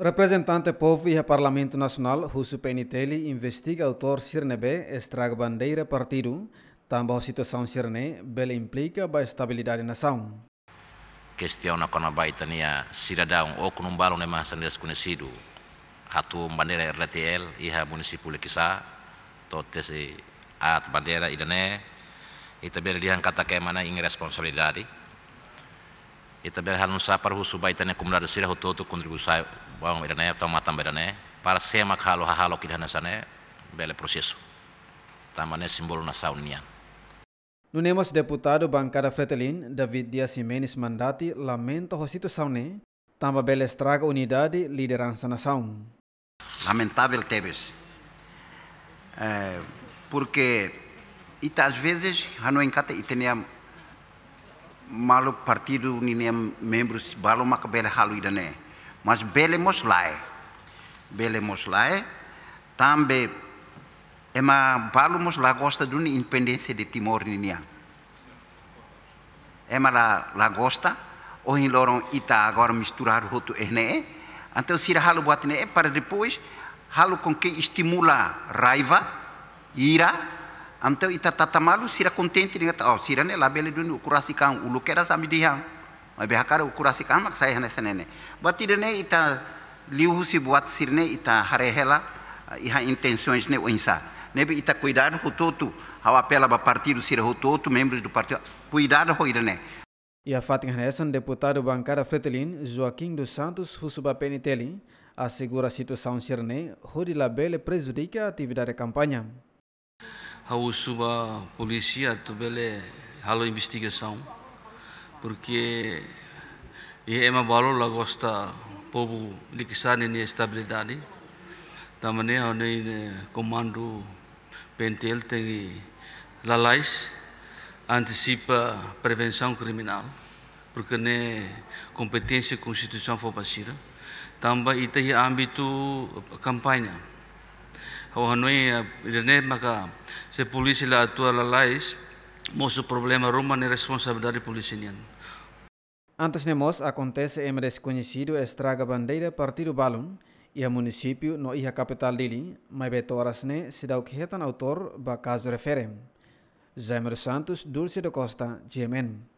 Representante Povo e Parlamento Nacional, Russo Penitelli, investiga o autor Sirnebe, estraga bandeira partido, um. também a situação Sirne, bela implica a estabilidade na nação. Questão na qual a baitania cidadão ou com um balão de massa desconhecido, atua uma bandeira RTL e a município de Kisá, toda a bandeira e também lhe han kata kemana ing responsabilidade. e também hal nusa para o subai tane comunidade sira hototo contribuição bom irane tamata irane para sema halo halo kidana sane bele processo tamane simbolo na saunian No Nemos deputado bancada Fretelin, David Dias Jimenez Mandati, lamenta o situação ne, tamba bela estraga unidade liderança na nação. Lamentável Tebes, é, porque e às vezes, não encanta e tenha malu partido ni ne membros balu mak bele halu idane mas bele moslai bele moslai tambe ema balu moslai gosta do ni independência de Timor Ninia ema la la gosta o em loron ita agora misturar roto eh ene então sira halu buat ne para depois halu con que estimula raiva ira Antau ita tatamalu sira contente dengan oh sira ne label dun ukurasikan ulukera sami dihang. Behakara ukurasikan mak saya hana senene. Batidene ita liuhusi buat sirne ita harehela eh, iha intenções ne oinsa. Nebe ita cuidado rototo, ao apela para partido sira rototo, membros do partido. Cuidado irene. E a Fátima Hanesan, deputado bancário Fretelin, Joaquim dos Santos, Husuba Penitelin, assegura a situação sirne, Rodi Labele prejudica a atividade da campanha a USUBA, a polícia, tudo ele halo investigação, porque é uma valor lá gosta povo de que sabe nem estabilidade, também há ne comando pentel tem eh, lais antecipa prevenção criminal porque ne competência constituição for passira também ita âmbito eh, campanha hau hanoi eh, irene maka se polisi la atua la lais mosu problema ruma ni responsabilidade polisi nian Antes de mos, acontece em desconhecido e estraga bandeira partido balum e a município no ia capital dili, mas beto horas ne se dá o que retan autor ba caso referem. Zaymer Santos, Dulce da Costa, GMN.